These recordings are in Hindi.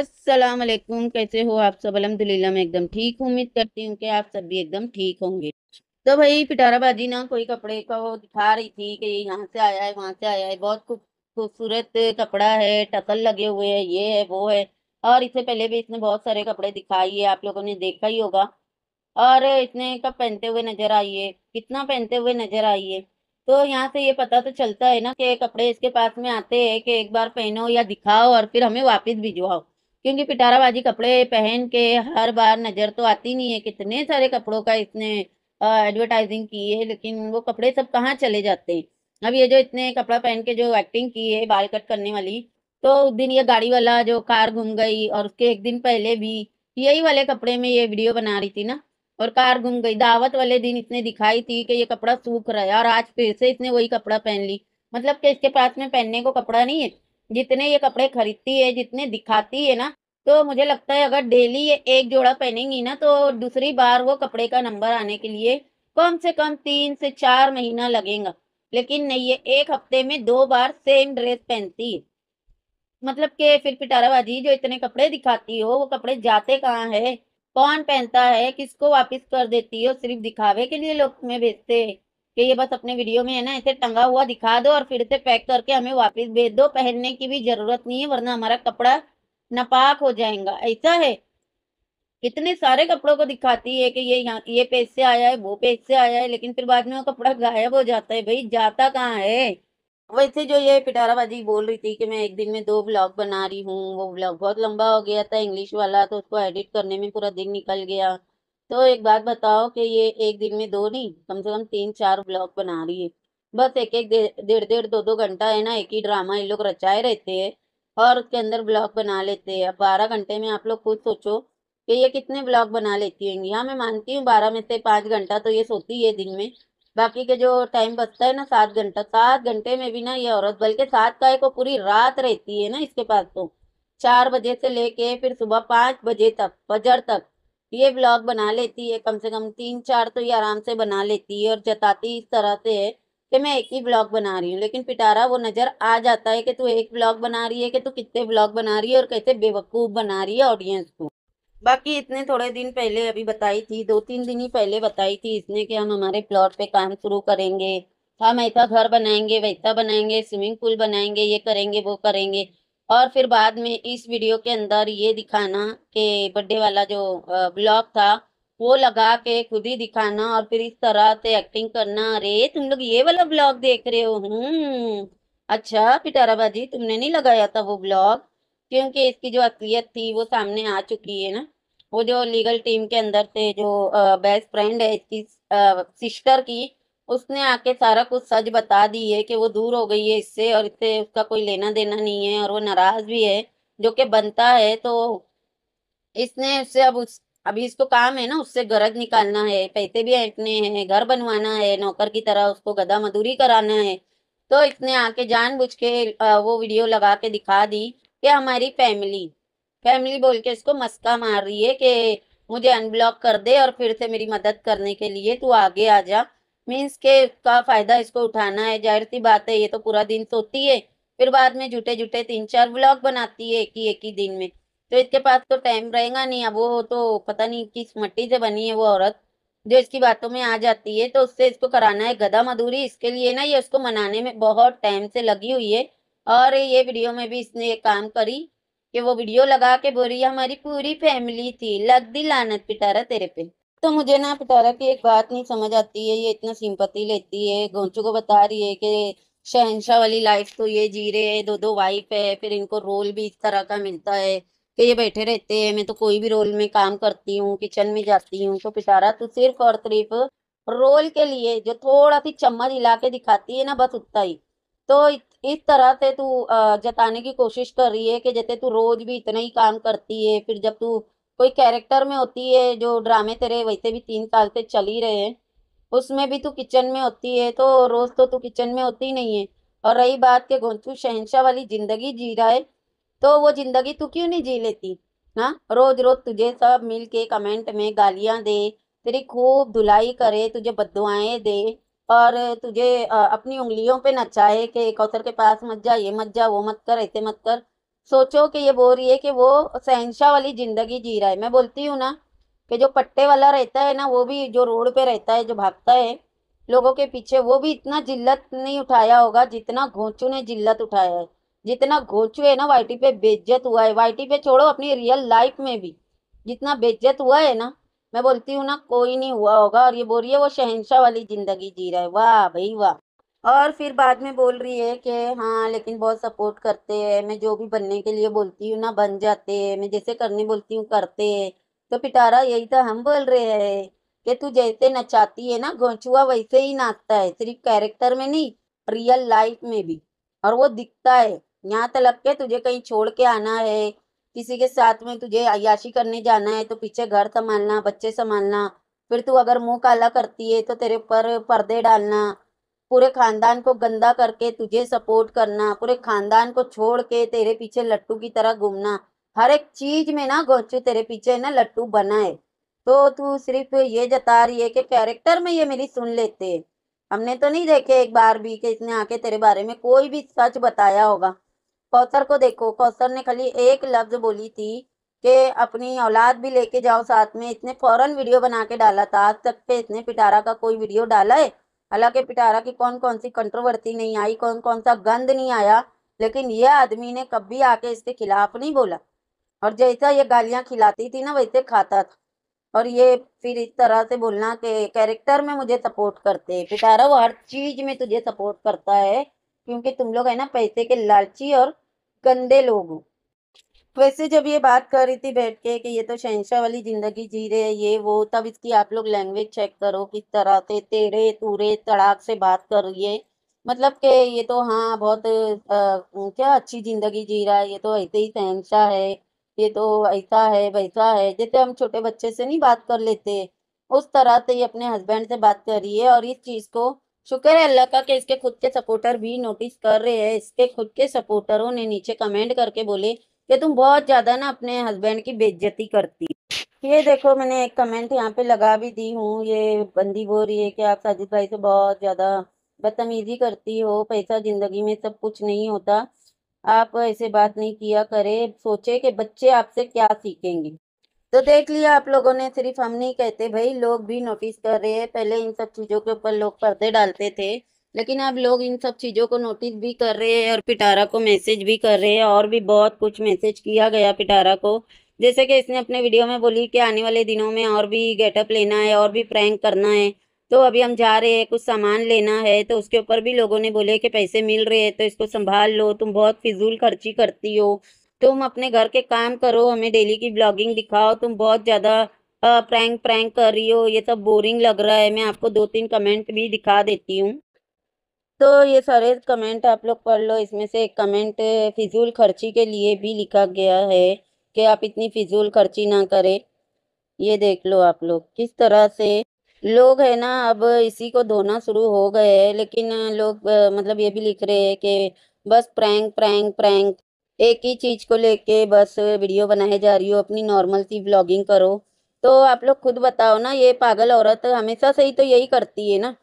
अस्सलाम वालेकुम कैसे हो आप सब अलहमदिल्ला मैं एकदम ठीक उम्मीद करती हूँ कि आप सब भी एकदम ठीक होंगे तो भाई पिटारा बाजी ना कोई कपड़े का वो दिखा रही थी कि यहाँ से आया है वहाँ से आया है बहुत खूबसूरत कपड़ा है टसल लगे हुए है ये है वो है और इससे पहले भी इसने बहुत सारे कपड़े दिखाई है आप लोगों ने देखा ही होगा और इसने कब पहनते हुए नजर आई है कितना पहनते हुए नजर आई है तो यहाँ से ये पता तो चलता है ना कि कपड़े इसके पास में आते हैं कि एक बार पहनो या दिखाओ और फिर हमें वापस भिजवाओ क्योंकि पिटाराबाजी कपड़े पहन के हर बार नज़र तो आती नहीं है कितने सारे कपड़ों का इसने एडवर्टाइजिंग की है लेकिन वो कपड़े सब कहाँ चले जाते हैं अब ये जो इतने कपड़ा पहन के जो एक्टिंग की है बाल कट करने वाली तो उस दिन ये गाड़ी वाला जो कार घूम गई और उसके एक दिन पहले भी यही वाले कपड़े में ये वीडियो बना रही थी ना और कार घूम गई दावत वाले दिन इसने दिखाई थी कि ये कपड़ा सूख रहा है और आज फिर से इसने वही कपड़ा पहन ली मतलब कि इसके पास में पहनने को कपड़ा नहीं है जितने ये कपड़े खरीदती है जितने दिखाती है ना तो मुझे लगता है अगर डेली ये एक जोड़ा पहनेंगी ना तो दूसरी बार वो कपड़े का नंबर आने के लिए कम से कम तीन से चार महीना लगेगा लेकिन नहीं ये एक हफ्ते में दो बार सेम ड्रेस पहनती है मतलब के फिर पिटाराबाजी जो इतने कपड़े दिखाती हो वो कपड़े जाते कहाँ है कौन पहनता है किसको वापस कर देती हो सिर्फ दिखावे के लिए लोग तुम्हें भेजते हैं कि ये बस अपने वीडियो में है ना ऐसे टंगा हुआ दिखा दो और फिर से पैक करके हमें वापस भेज दो पहनने की भी जरूरत नहीं है वरना हमारा कपड़ा नापाक हो जाएगा ऐसा है इतने सारे कपड़ों को दिखाती है कि ये यहाँ ये पेज से आया है वो पेज से आया है लेकिन फिर बाद में वो कपड़ा गायब हो जाता है भाई जाता कहाँ है वैसे जो ये पिटारा बाजी बोल रही थी कि मैं एक दिन में दो ब्लॉग बना रही हूँ वो ब्लॉग बहुत लंबा हो गया था इंग्लिश वाला तो उसको एडिट करने में पूरा दिन निकल गया तो एक बात बताओ कि ये एक दिन में दो नहीं कम से कम तीन चार ब्लॉग बना रही है बस एक एक डेढ़ डेढ़ दो दो घंटा है ना एक ही ड्रामा ये लोग रचाए रहते हैं और उसके अंदर ब्लॉग बना लेते हैं अब बारह घंटे में आप लोग खुद सोचो कि ये कितने ब्लॉग बना लेती होंगी हाँ मैं मानती हूँ बारह में से पाँच घंटा तो ये सोती है दिन में बाकी के जो टाइम बचता है ना सात घंटा सात घंटे में भी ना ये औरत बल्कि सात का एक पूरी रात रहती है ना इसके पास तो चार बजे से लेके फिर सुबह पाँच बजे तक बजर तक ये ब्लॉग बना लेती है कम से कम तीन चार तो ये आराम से बना लेती है और जताती इस तरह से है कि मैं एक ही ब्लॉग बना रही हूँ लेकिन पिटारा वो नज़र आ जाता है कि तू एक ब्लॉग बना रही है कि तू कितने ब्लॉग बना रही है और कैसे बेवकूफ़ बना रही है ऑडियंस को बाकी इतने थोड़े दिन पहले अभी बताई थी दो तीन दिन ही पहले बताई थी इसने कि हम हमारे प्लॉट पे काम शुरू करेंगे हम ऐसा घर बनाएंगे वैसा बनाएंगे स्विमिंग पूल बनाएंगे ये करेंगे वो करेंगे और फिर बाद में इस वीडियो के अंदर ये दिखाना कि बर्थडे वाला जो ब्लॉग था वो लगा के खुद ही दिखाना और फिर इस तरह से एक्टिंग करना अरे तुम लोग ये वाला ब्लॉग देख रहे हो हम्म अच्छा पिटारा बाजी तुमने नहीं लगाया था वो ब्लॉग क्योंकि इसकी जो असलियत थी वो सामने आ चुकी है ना वो जो लीगल टीम के अंदर से जो बेस्ट फ्रेंड है इसकी सिस्टर की उसने आके सारा कुछ सच बता दी है कि वो दूर हो गई है इससे और इससे उसका कोई लेना देना नहीं है और वो नाराज भी है जो कि बनता है तो इसने उससे अब उस अभी इसको काम है ना उससे गरज निकालना है पैसे भी ऐटने हैं घर बनवाना है नौकर की तरह उसको गदा मधुरी कराना है तो इसने आके बुझ के वो वीडियो लगा के दिखा दी कि हमारी फैमिली फैमिली बोल के इसको मस्का मार रही है कि मुझे अनब्लॉक कर दे और फिर से मेरी मदद करने के लिए तू आगे आ जा मीन्स के का फायदा इसको उठाना है जाहिर सी बात है ये तो पूरा दिन सोती है फिर बाद में झूठे झूठे तीन चार ब्लॉग बनाती है एक ही एक ही दिन में तो इसके पास तो टाइम रहेगा नहीं अब वो तो पता नहीं किस मट्टी से बनी है वो औरत जो इसकी बातों में आ जाती है तो उससे इसको कराना है गधा मधुरी इसके लिए ना ये उसको मनाने में बहुत टाइम से लगी हुई है और ये वीडियो में भी इसने ये काम करी कि वो वीडियो लगा के बोरी हमारी पूरी फैमिली थी लग दी लानत पिटारा तेरे पे तो मुझे ना पिटारा की एक बात नहीं समझ आती है ये इतना सिंपति लेती है गोंचू को बता रही है कि शहनशाह वाली लाइफ तो ये जी रहे है दो दो वाइफ है फिर इनको रोल भी इस तरह का मिलता है कि ये बैठे रहते हैं मैं तो कोई भी रोल में काम करती हूँ किचन में जाती हूँ तो पिटारा तो सिर्फ और सिर्फ रोल के लिए जो थोड़ा सी चम्मच हिला के दिखाती है ना बस उतना ही तो इस तरह से तू जताने की कोशिश कर रही है कि जैसे तू रोज भी इतना ही काम करती है फिर जब तू कोई कैरेक्टर में होती है जो ड्रामे तेरे वैसे भी तीन साल से चल ही रहे हैं उसमें भी तू किचन में होती है तो रोज तो तू किचन में होती ही नहीं है और रही बात के गोंतू शहनशाह वाली जिंदगी जी रहा है तो वो जिंदगी तू क्यों नहीं जी लेती हाँ रोज रोज तुझे सब मिल के कमेंट में गालियाँ दे तेरी खूब धुलाई करे तुझे बदुआएँ दे और तुझे अपनी उंगलियों पे नचाए कि कौतर के पास मत जा ये मत जा वो मत कर ऐसे मत कर सोचो कि ये बोल रही है कि वो सहनशाह वाली ज़िंदगी जी रहा है मैं बोलती हूँ ना कि जो पट्टे वाला रहता है ना वो भी जो रोड पे रहता है जो भागता है लोगों के पीछे वो भी इतना जिल्लत नहीं उठाया होगा जितना घोंचू ने जिल्लत उठाया है जितना घोंचू है ना वाई पे बेज्जत हुआ है वाई पे छोड़ो अपनी रियल लाइफ में भी जितना बेज्जत हुआ है ना मैं बोलती हूँ ना कोई नहीं हुआ होगा और ये बोल रही है वो शहनशाह वाली ज़िंदगी जी रहा है वाह भाई वाह और फिर बाद में बोल रही है कि हाँ लेकिन बहुत सपोर्ट करते हैं मैं जो भी बनने के लिए बोलती हूँ ना बन जाते हैं मैं जैसे करने बोलती हूँ करते हैं तो पिटारा यही तो हम बोल रहे हैं कि तू जैसे नचाती है ना घोचुआ वैसे ही नाचता है सिर्फ कैरेक्टर में नहीं रियल लाइफ में भी और वो दिखता है यहाँ तलब के तुझे कहीं छोड़ के आना है किसी के साथ में तुझे अयाशी करने जाना है तो पीछे घर संभालना बच्चे संभालना फिर तू अगर मुंह काला करती है तो तेरे पर पर्दे डालना पूरे खानदान को गंदा करके तुझे सपोर्ट करना पूरे खानदान को छोड़ के तेरे पीछे लट्टू की तरह घूमना हर एक चीज में ना गोचू तेरे पीछे ना लट्टू बना है तो तू सिर्फ ये जता रही है कि कैरेक्टर में ये मेरी सुन लेते हमने तो नहीं देखे एक बार भी कि इसने आके तेरे बारे में कोई भी सच बताया होगा कौसर को देखो कौसर ने खाली एक लफ्ज बोली थी कि अपनी औलाद भी लेके जाओ साथ में इसने फौरन वीडियो बना के डाला था आज तक पे इसने पिटारा का कोई वीडियो डाला है हालांकि पिटारा की कौन कौन सी कंट्रोवर्सी नहीं आई कौन कौन सा गंद नहीं आया लेकिन ये आदमी ने कभी आके इसके खिलाफ नहीं बोला और जैसा ये गालियाँ खिलाती थी ना वैसे खाता था और ये फिर इस तरह से बोलना कि कैरेक्टर में मुझे सपोर्ट करते है पिटारा वो हर चीज़ में तुझे सपोर्ट करता है क्योंकि तुम लोग है ना पैसे के लालची और गंदे लोग हो तो वैसे जब ये बात कर रही थी बैठ के कि ये तो शहनशाह वाली जिंदगी जी रहे हैं ये वो तब इसकी आप लोग लैंग्वेज चेक करो किस तरह से तेरे तूरे तड़ाक से बात कर रही है मतलब के ये तो हाँ बहुत आ, क्या अच्छी जिंदगी जी रहा है ये तो ऐसे ही शहनशाह है ये तो ऐसा है वैसा है जैसे हम छोटे बच्चे से नहीं बात कर लेते उस तरह से ये अपने हस्बैंड से बात कर रही है और इस चीज़ को शुक्र है अल्लाह का कि इसके खुद के सपोर्टर भी नोटिस कर रहे हैं इसके खुद के सपोर्टरों ने नीचे कमेंट करके बोले कि तुम बहुत ज़्यादा ना अपने हस्बैंड की बेज्जती करती ये देखो मैंने एक कमेंट यहाँ पे लगा भी दी हूँ ये बंदी बोल रही है कि आप साजिद भाई से बहुत ज़्यादा बदतमीजी करती हो पैसा ज़िंदगी में सब कुछ नहीं होता आप ऐसे बात नहीं किया करे सोचे कि बच्चे आपसे क्या सीखेंगे तो देख लिया आप लोगों ने सिर्फ हम नहीं कहते भाई लोग भी नोटिस कर रहे हैं पहले इन सब चीज़ों के ऊपर लोग पर्दे डालते थे लेकिन अब लोग इन सब चीज़ों को नोटिस भी कर रहे हैं और पिटारा को मैसेज भी कर रहे हैं और भी बहुत कुछ मैसेज किया गया पिटारा को जैसे कि इसने अपने वीडियो में बोली कि आने वाले दिनों में और भी गेटअप लेना है और भी प्रैंक करना है तो अभी हम जा रहे हैं कुछ सामान लेना है तो उसके ऊपर भी लोगों ने बोले कि पैसे मिल रहे हैं तो इसको संभाल लो तुम बहुत फिजूल खर्ची करती हो तुम अपने घर के काम करो हमें डेली की ब्लॉगिंग दिखाओ तुम बहुत ज़्यादा प्रैंक प्रैंक कर रही हो ये सब बोरिंग लग रहा है मैं आपको दो तीन कमेंट भी दिखा देती हूँ तो ये सारे कमेंट आप लोग पढ़ लो इसमें से एक कमेंट फिजूल खर्ची के लिए भी लिखा गया है कि आप इतनी फिजूल खर्ची ना करें ये देख लो आप लोग किस तरह से लोग है ना अब इसी को धोना शुरू हो गए हैं लेकिन लोग मतलब ये भी लिख रहे हैं कि बस प्रैंक प्रैंक प्रैंक एक ही चीज़ को लेके बस वीडियो बनाए जा रही हो अपनी नॉर्मल सी ब्लॉगिंग करो तो आप लोग खुद बताओ ना ये पागल औरत हमेशा से ही तो यही करती है ना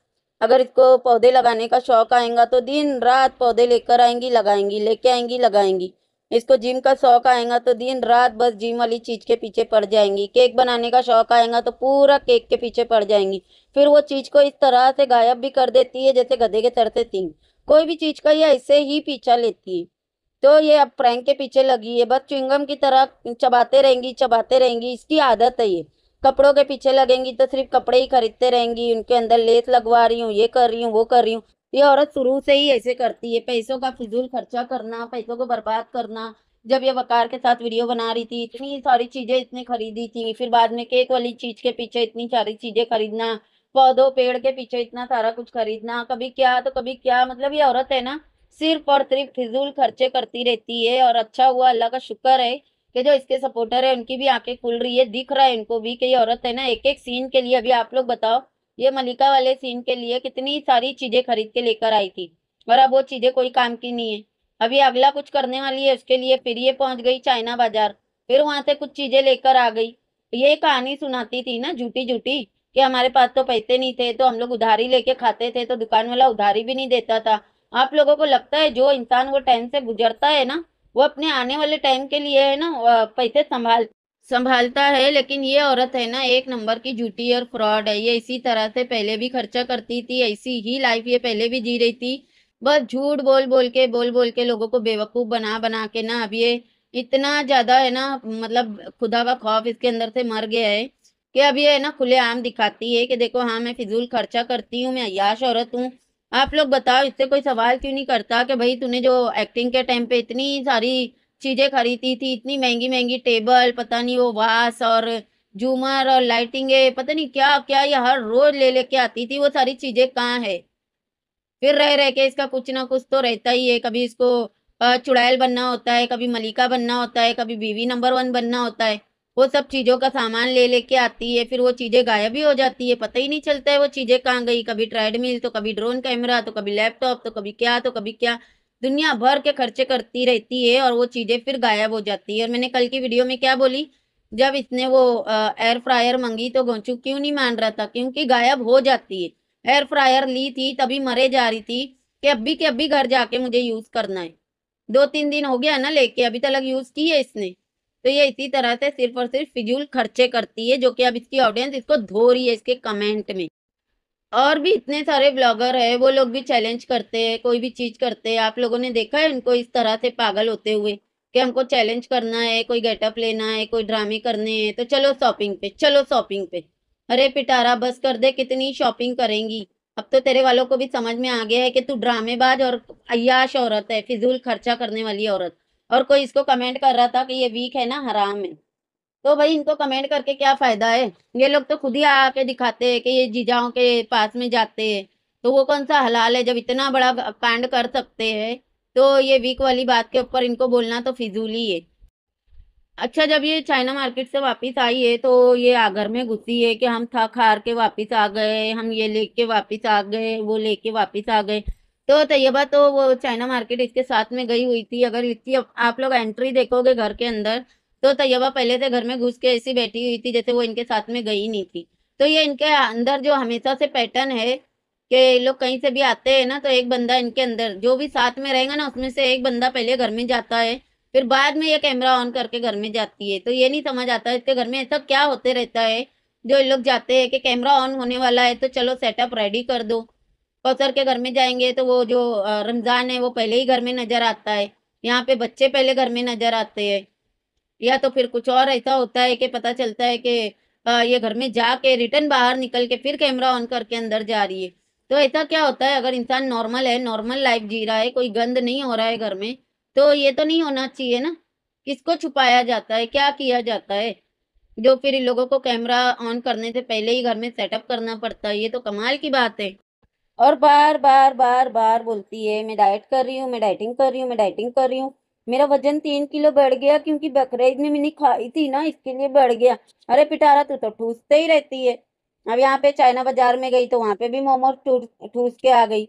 अगर इसको पौधे लगाने का शौक आएगा तो दिन रात पौधे लेकर आएंगी लगाएंगी लेके आएंगी लगाएंगी इसको जिम का शौक आएगा तो दिन रात बस जिम वाली चीज़ के पीछे पड़ जाएंगी केक बनाने का शौक आएगा तो पूरा केक के पीछे पड़ जाएंगी फिर वो चीज़ को इस तरह से गायब भी कर देती है जैसे गधे के तरते तीन कोई भी चीज़ का ये ऐसे ही पीछा लेती है तो ये अब प्रैंक के पीछे लगी है बस चुंगम की तरह चबाते रहेंगी चबाते रहेंगी इसकी आदत है ये कपड़ों के पीछे लगेंगी तो सिर्फ कपड़े ही खरीदते रहेंगी उनके अंदर लेस लगवा रही हूँ ये कर रही हूँ वो कर रही हूँ ये औरत शुरू से ही ऐसे करती है पैसों का फिजूल खर्चा करना पैसों को बर्बाद करना जब ये वकार के साथ वीडियो बना रही थी इतनी सारी चीज़ें इसने खरीदी थी फिर बाद में केक वाली चीज़ के पीछे इतनी सारी चीज़ें खरीदना पौधों पेड़ के पीछे इतना सारा कुछ खरीदना कभी क्या तो कभी क्या मतलब ये औरत है ना सिर्फ और सिर्फ फिजूल खर्चे करती रहती है और अच्छा हुआ अल्लाह का शुक्र है कि जो इसके सपोर्टर है उनकी भी आंखें खुल रही है दिख रहा है इनको भी कि ये औरत है ना एक एक सीन के लिए अभी आप लोग बताओ ये मलिका वाले सीन के लिए कितनी सारी चीजें खरीद के लेकर आई थी और अब वो चीजें कोई काम की नहीं है अभी अगला कुछ करने वाली है उसके लिए फिर ये पहुंच गई चाइना बाजार फिर वहां से कुछ चीजें लेकर आ गई ये कहानी सुनाती थी ना झूठी झूठी कि हमारे पास तो पैसे नहीं थे तो हम लोग उधारी लेके खाते थे तो दुकान वाला उधारी भी नहीं देता था आप लोगों को लगता है जो इंसान वो टाइम से गुजरता है ना वो अपने आने वाले टाइम के लिए है ना पैसे संभाल संभालता है लेकिन ये औरत है ना एक नंबर की झूठी और फ्रॉड है ये इसी तरह से पहले भी खर्चा करती थी ऐसी ही लाइफ ये पहले भी जी रही थी बस झूठ बोल बोल के बोल बोल के लोगों को बेवकूफ़ बना बना के ना अब ये इतना ज़्यादा है ना मतलब खुदा का खौफ इसके अंदर से मर गया है कि अब ये है ना खुलेआम दिखाती है कि देखो हाँ मैं फिजूल खर्चा करती हूँ मैं अयाश औरत हूँ आप लोग बताओ इससे कोई सवाल क्यों नहीं करता कि भाई तूने जो एक्टिंग के टाइम पे इतनी सारी चीज़ें खरीदी थी इतनी महंगी महंगी टेबल पता नहीं वो वास और झूमर और लाइटिंग है पता नहीं क्या क्या ये हर रोज ले लेके आती थी वो सारी चीज़ें कहाँ है फिर रह रह के इसका कुछ ना कुछ तो रहता ही है कभी इसको चुड़ैल बनना होता है कभी मलिका बनना होता है कभी बीवी नंबर वन बनना होता है वो सब चीज़ों का सामान ले लेके आती है फिर वो चीज़ें गायब ही हो जाती है पता ही नहीं चलता है वो चीज़ें कहाँ गई कभी ट्रेडमिल तो कभी ड्रोन कैमरा तो कभी लैपटॉप तो कभी क्या तो कभी क्या दुनिया भर के खर्चे करती रहती है और वो चीज़ें फिर गायब हो जाती है और मैंने कल की वीडियो में क्या बोली जब इसने वो एयर फ्रायर मंगी तो गोंचू क्यों नहीं मान रहा था क्योंकि गायब हो जाती है एयर फ्रायर ली थी तभी मरे जा रही थी कि अभी के अभी घर जाके मुझे यूज़ करना है दो तीन दिन हो गया ना लेके अभी तक यूज़ की है इसने तो ये इसी तरह से सिर्फ और सिर्फ फिजूल खर्चे करती है जो कि अब इसकी ऑडियंस इसको धो रही है इसके कमेंट में और भी इतने सारे ब्लॉगर है वो लोग भी चैलेंज करते हैं कोई भी चीज़ करते हैं आप लोगों ने देखा है इनको इस तरह से पागल होते हुए कि हमको चैलेंज करना है कोई गेटअप लेना है कोई ड्रामे करने हैं तो चलो शॉपिंग पे चलो शॉपिंग पे अरे पिटारा बस कर दे कितनी शॉपिंग करेंगी अब तो तेरे वालों को भी समझ में आ गया है कि तू ड्रामेबाज और अयाश औरत है फिजूल खर्चा करने वाली औरत और कोई इसको कमेंट कर रहा था कि ये वीक है ना हराम है तो भाई इनको कमेंट करके क्या फायदा है ये लोग तो खुद ही आके दिखाते हैं कि ये जीजाओं के पास में जाते हैं तो वो कौन सा हलाल है जब इतना बड़ा कांड कर सकते हैं तो ये वीक वाली बात के ऊपर इनको बोलना तो फिजूल ही है अच्छा जब ये चाइना मार्केट से वापस आई है तो ये आगर में घुसी है कि हम थक हार के वापस आ गए हम ये लेके वापस आ गए वो लेके वापस आ गए तो तैयबा तो वो चाइना मार्केट इसके साथ में गई हुई थी अगर इसकी आप लोग एंट्री देखोगे घर के अंदर तो तैयबा पहले से घर में घुस के ऐसी बैठी हुई थी जैसे वो इनके साथ में गई नहीं थी तो ये इनके अंदर जो हमेशा से पैटर्न है कि लोग कहीं से भी आते हैं ना तो एक बंदा इनके अंदर जो भी साथ में रहेगा ना उसमें से एक बंदा पहले घर में जाता है फिर बाद में ये कैमरा ऑन करके घर में जाती है तो ये नहीं समझ आता इसके घर में ऐसा क्या होते रहता है जो लोग जाते हैं कि कैमरा ऑन होने वाला है तो चलो सेटअप रेडी कर दो कौसर के घर में जाएंगे तो वो जो रमज़ान है वो पहले ही घर में नज़र आता है यहाँ पे बच्चे पहले घर में नज़र आते हैं या तो फिर कुछ और ऐसा होता है कि पता चलता है कि ये घर में जाके रिटर्न बाहर निकल के फिर कैमरा ऑन करके अंदर जा रही है तो ऐसा क्या होता है अगर इंसान नॉर्मल है नॉर्मल लाइफ जी रहा है कोई गंद नहीं हो रहा है घर में तो ये तो नहीं होना चाहिए ना किसको छुपाया जाता है क्या किया जाता है जो फिर इन लोगों को कैमरा ऑन करने से पहले ही घर में सेटअप करना पड़ता है ये तो कमाल की बात है और बार बार बार बार बोलती है मैं डाइट कर रही हूँ मैं डाइटिंग कर रही हूँ मैं डाइटिंग कर रही हूँ मेरा वजन तीन किलो बढ़ गया क्योंकि बकरा ईद में मैंने खाई थी ना इसके लिए बढ़ गया अरे पिटारा तू तो ठूसते ही रहती है अब यहाँ पे चाइना बाजार में गई तो वहाँ पे भी मोमो ठूस के आ गई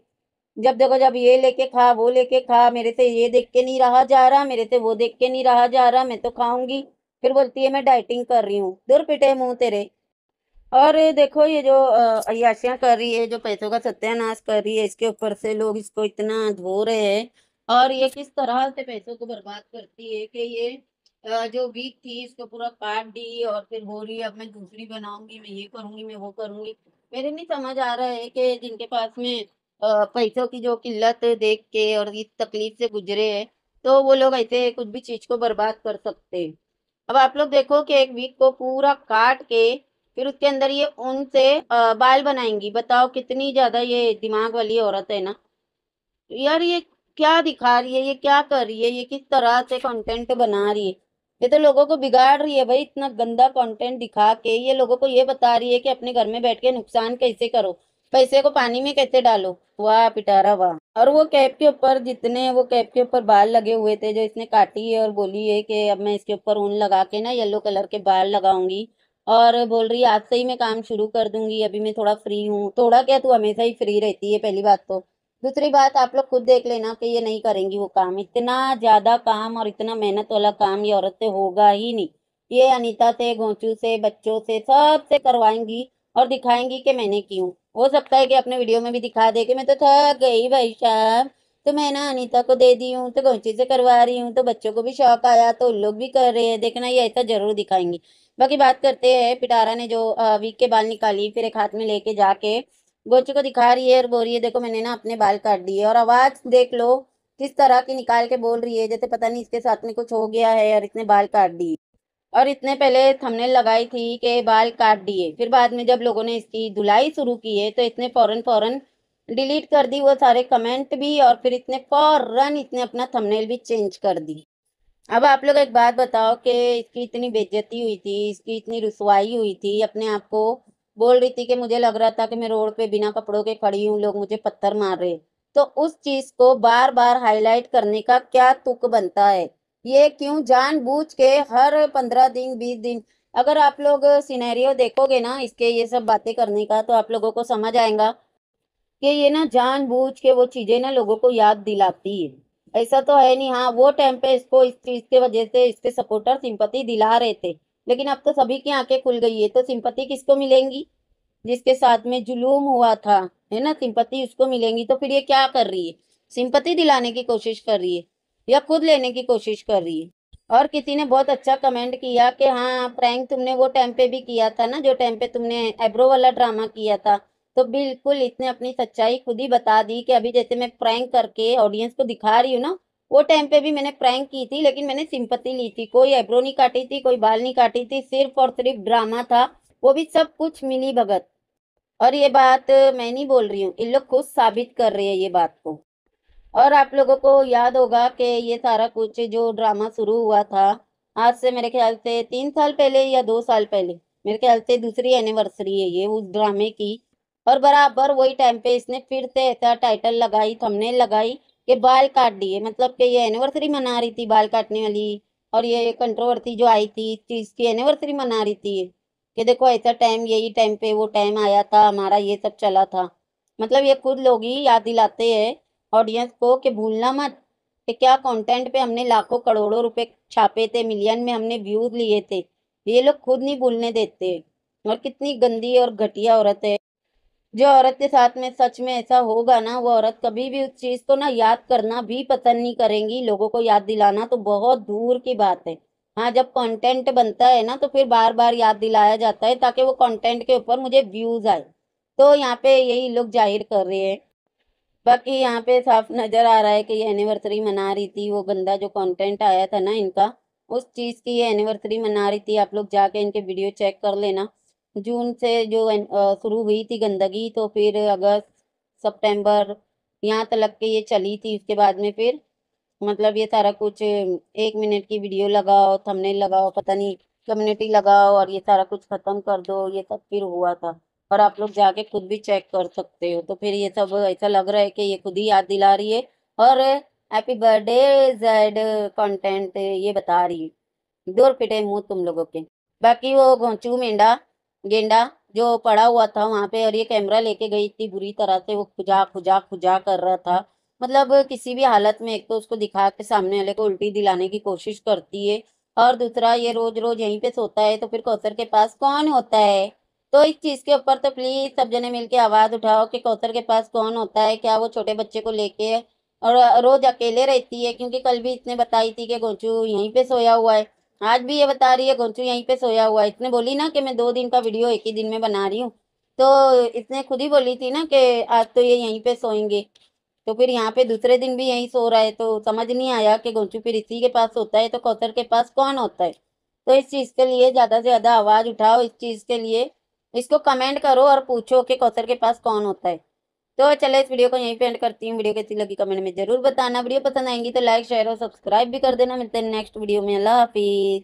जब देखो जब ये लेके खा वो लेके खा मेरे से ये देख के नहीं रहा जा रहा मेरे से वो देख के नहीं रहा जा रहा मैं तो खाऊंगी फिर बोलती है मैं डाइटिंग कर रही हूँ दूर पिटे मुँह तेरे और देखो ये जो अयाशियाँ कर रही है जो पैसों का सत्यानाश कर रही है इसके ऊपर से लोग इसको इतना धो रहे हैं और ये किस तरह से पैसों को बर्बाद करती है कि ये जो वीक थी इसको पूरा काट दी और फिर हो रही है अब मैं दूसरी बनाऊंगी मैं ये करूंगी मैं वो करूंगी मेरे नहीं समझ आ रहा है कि जिनके पास में पैसों की जो किल्लत देख के और इस तकलीफ से गुजरे है तो वो लोग ऐसे कुछ भी चीज को बर्बाद कर सकते अब आप लोग देखो कि एक वीक को पूरा काट के फिर उसके अंदर ये ऊन से बाल बनाएंगी बताओ कितनी ज्यादा ये दिमाग वाली औरत है ना यार ये क्या दिखा रही है ये क्या कर रही है ये किस तरह से कंटेंट बना रही है ये तो लोगों को बिगाड़ रही है भाई इतना गंदा कंटेंट दिखा के ये लोगों को ये बता रही है कि अपने घर में बैठ के नुकसान कैसे करो पैसे को पानी में कैसे डालो वाह पिटारा वाह और वो कैप के ऊपर जितने वो कैप के ऊपर बाल लगे हुए थे जो इसने काटी है और बोली है कि अब मैं इसके ऊपर ऊन लगा के ना येलो कलर के बाल लगाऊंगी और बोल रही है आज से ही मैं काम शुरू कर दूंगी अभी मैं थोड़ा फ्री हूँ थोड़ा क्या तू हमेशा ही फ्री रहती है पहली बात तो दूसरी बात आप लोग खुद देख लेना कि ये नहीं करेंगी वो काम इतना ज़्यादा काम और इतना मेहनत वाला काम ये औरत से होगा ही नहीं ये अनीता से घोंचू से बच्चों से सब से करवाएंगी और दिखाएंगी कि मैंने की हूँ हो सकता है कि अपने वीडियो में भी दिखा दे कि मैं तो थक गई भाई साहब तो मैं ना अनिता को दे दी हूँ तो घोंची से करवा रही हूँ तो बच्चों को भी शौक आया तो उन लोग भी कर रहे हैं देखना ये ऐसा जरूर दिखाएंगी बाकी बात करते हैं पिटारा ने जो वीक के बाल निकाली फिर एक हाथ में लेके जाके गोचू को दिखा रही है और बोल रही है देखो मैंने ना अपने बाल काट दिए और आवाज़ देख लो किस तरह की निकाल के बोल रही है जैसे पता नहीं इसके साथ में कुछ हो गया है और इसने बाल काट दिए और इतने पहले थमने लगाई थी कि बाल काट दिए फिर बाद में जब लोगों ने इसकी धुलाई शुरू की है तो इसने फ़ौरन फ़ौरन डिलीट कर दी वो सारे कमेंट भी और फिर इतने फ़ौरन इसने अपना थमनेल भी चेंज कर दी अब आप लोग एक बात बताओ कि इसकी इतनी बेज्जती हुई थी इसकी इतनी रसवाई हुई थी अपने आप को बोल रही थी कि मुझे लग रहा था कि मैं रोड पे बिना कपड़ों के खड़ी हूँ लोग मुझे पत्थर मार रहे तो उस चीज को बार बार हाईलाइट करने का क्या तुक बनता है ये क्यों जान के हर पंद्रह दिन बीस दिन अगर आप लोग सिनेरियो देखोगे ना इसके ये सब बातें करने का तो आप लोगों को समझ आएगा कि ये ना जानबूझ के वो चीज़ें ना लोगों को याद दिलाती है ऐसा तो है नहीं हाँ वो टाइम पे इसको इस चीज के वजह से इसके सपोर्टर सिंपति दिला रहे थे लेकिन अब तो सभी की आंखें खुल गई है तो सिंपति किसको मिलेंगी जिसके साथ में जुलूम हुआ था है ना सिंपति उसको मिलेंगी तो फिर ये क्या कर रही है सिंपति दिलाने की कोशिश कर रही है या खुद लेने की कोशिश कर रही है और किसी ने बहुत अच्छा कमेंट किया कि हाँ प्रैंक तुमने वो टाइम पे भी किया था ना जो टाइम पे तुमने एब्रो वाला ड्रामा किया था तो बिल्कुल इसने अपनी सच्चाई खुद ही बता दी कि अभी जैसे मैं प्रैंक करके ऑडियंस को दिखा रही हूँ ना वो टाइम पे भी मैंने प्रैंक की थी लेकिन मैंने सिंपत्ति ली थी कोई एब्रो नहीं काटी थी कोई बाल नहीं काटी थी सिर्फ और सिर्फ ड्रामा था वो भी सब कुछ मिली भगत और ये बात मैं नहीं बोल रही हूँ इन लोग खुद साबित कर रहे हैं ये बात को और आप लोगों को याद होगा कि ये सारा कुछ जो ड्रामा शुरू हुआ था आज से मेरे ख्याल से तीन साल पहले या दो साल पहले मेरे ख्याल से दूसरी एनिवर्सरी है ये उस ड्रामे की और बराबर वही टाइम पे इसने फिर से ऐसा टाइटल लगाई थंबनेल लगाई कि बाल काट दिए मतलब कि ये एनिवर्सरी मना रही थी बाल काटने वाली और ये कंट्रोवर्सी जो आई थी इसकी एनिवर्सरी मना रही थी कि देखो ऐसा टाइम यही टाइम पे वो टाइम आया था हमारा ये सब चला था मतलब ये खुद लोग ही याद दिलाते हैं ऑडियंस को कि भूलना मत कि क्या कंटेंट पे हमने लाखों करोड़ों रुपए छापे थे मिलियन में हमने व्यूज लिए थे ये लोग खुद नहीं भूलने देते और कितनी गंदी और घटिया औरत है जो औरत के साथ में सच में ऐसा होगा ना वो औरत कभी भी उस चीज़ को ना याद करना भी पसंद नहीं करेंगी लोगों को याद दिलाना तो बहुत दूर की बात है हाँ जब कंटेंट बनता है ना तो फिर बार बार याद दिलाया जाता है ताकि वो कंटेंट के ऊपर मुझे व्यूज़ आए तो यहाँ पे यही लोग जाहिर कर रहे हैं बाकी यहाँ पे साफ नज़र आ रहा है कि ये एनिवर्सरी मना रही थी वो गंदा जो कंटेंट आया था ना इनका उस चीज़ की ये एनिवर्सरी मना रही थी आप लोग जाके इनके वीडियो चेक कर लेना जून से जो शुरू हुई थी गंदगी तो फिर अगस्त सितंबर यहाँ तक के ये चली थी उसके बाद में फिर मतलब ये सारा कुछ एक मिनट की वीडियो लगाओ थमने लगाओ पता नहीं कम्युनिटी लगाओ और ये सारा कुछ ख़त्म कर दो ये सब फिर हुआ था और आप लोग जाके खुद भी चेक कर सकते हो तो फिर ये सब ऐसा लग रहा है कि ये खुद ही याद दिला रही है और हैप्पी बर्थडे जेड कंटेंट ये बता रही है दूर फिटे मुँह तुम लोगों के बाकी वो घोंचू मेंढा गेंडा जो पड़ा हुआ था वहाँ पे और ये कैमरा लेके गई इतनी बुरी तरह से वो खुजा खुजा खुजा कर रहा था मतलब किसी भी हालत में एक तो उसको दिखा के सामने वाले को उल्टी दिलाने की कोशिश करती है और दूसरा ये रोज रोज यहीं पे सोता है तो फिर कौसर के पास कौन होता है तो इस चीज़ के ऊपर तो प्लीज़ सब जने मिलके आवाज़ उठाओ कि कौसर के पास कौन होता है क्या वो छोटे बच्चे को लेके और रोज़ अकेले रहती है क्योंकि कल भी इसने बताई थी कि गोचू यहीं पे सोया हुआ है आज भी ये बता रही है गोंचू यहीं पे सोया हुआ है इसने बोली ना कि मैं दो दिन का वीडियो एक ही दिन में बना रही हूँ तो इसने खुद ही बोली थी ना कि आज तो ये यहीं पे सोएंगे तो फिर यहाँ पे दूसरे दिन भी यहीं सो रहा है तो समझ नहीं आया कि गोंचू फिर इसी के पास होता है तो कौसर के पास कौन होता है तो इस चीज़ के लिए ज़्यादा से ज़्यादा आवाज़ उठाओ इस चीज़ के लिए इसको कमेंट करो और पूछो कि कौसर के पास कौन होता है तो चलो इस वीडियो को यहीं पे एंड करती हूँ वीडियो कैसी लगी कमेंट में जरूर बताना वीडियो पसंद आएंगी तो लाइक शेयर और सब्सक्राइब भी कर देना मिलते हैं नेक्स्ट वीडियो में अल्लाह हाफिज़